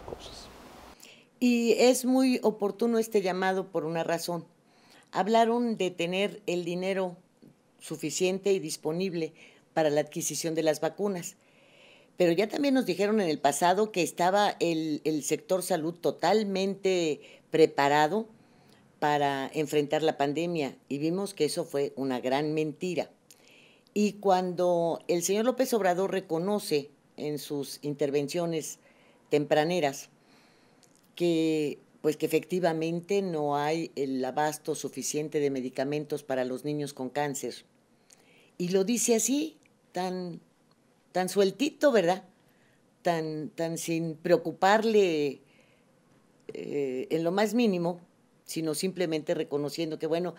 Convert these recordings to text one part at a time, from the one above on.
cosas. Y es muy oportuno este llamado por una razón. Hablaron de tener el dinero suficiente y disponible para la adquisición de las vacunas. Pero ya también nos dijeron en el pasado que estaba el, el sector salud totalmente preparado para enfrentar la pandemia y vimos que eso fue una gran mentira. Y cuando el señor López Obrador reconoce en sus intervenciones tempraneras, que pues que efectivamente no hay el abasto suficiente de medicamentos para los niños con cáncer. Y lo dice así, tan, tan sueltito, ¿verdad? Tan, tan sin preocuparle eh, en lo más mínimo, sino simplemente reconociendo que, bueno,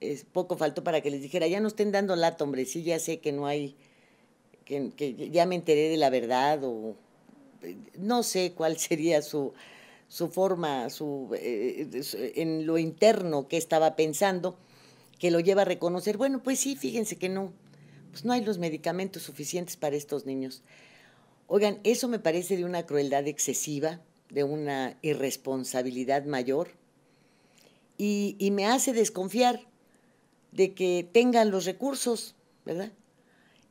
es poco faltó para que les dijera, ya no estén dando lata, hombre, sí, ya sé que no hay, que, que ya me enteré de la verdad o, no sé cuál sería su, su forma, eh, su, en lo interno que estaba pensando, que lo lleva a reconocer, bueno, pues sí, fíjense que no, pues no hay los medicamentos suficientes para estos niños. Oigan, eso me parece de una crueldad excesiva, de una irresponsabilidad mayor, y me hace desconfiar de que tengan los recursos, ¿verdad?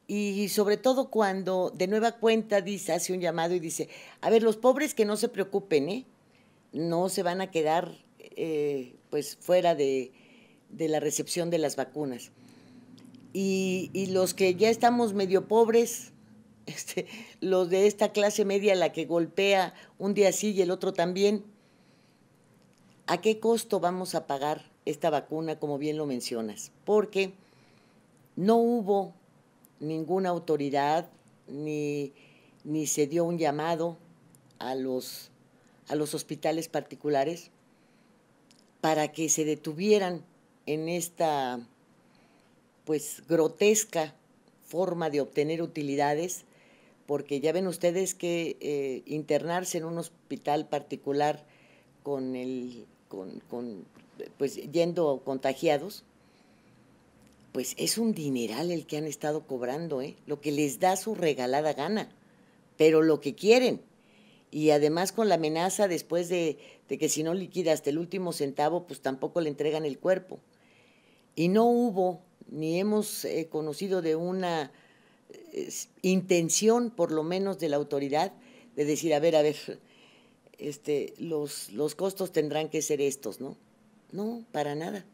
y sobre todo cuando de nueva cuenta dice, hace un llamado y dice, a ver, los pobres que no se preocupen, ¿eh? no se van a quedar eh, pues fuera de, la recepción de las vacunas. Y, los que ya estamos medio pobres, este, los de esta clase media, la que golpea un día sí y el otro también, ¿a qué costo vamos a pagar esta vacuna, como bien lo mencionas? Porque no hubo ninguna autoridad ni, se dio un llamado a los, hospitales particulares para que se detuvieran en esta pues grotesca forma de obtener utilidades, porque ya ven ustedes que eh, internarse en un hospital particular con el, con, pues yendo contagiados, pues es un dineral el que han estado cobrando, ¿eh? lo que les da su regalada gana, pero lo que quieren. Y además con la amenaza después de, que si no liquida hasta el último centavo, pues tampoco le entregan el cuerpo. Y no hubo, ni hemos eh, conocido de una eh, intención, por lo menos de la autoridad, de decir, a ver, a ver, este, los, los costos tendrán que ser estos, ¿no? No, para nada.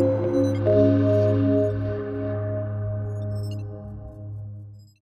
thank you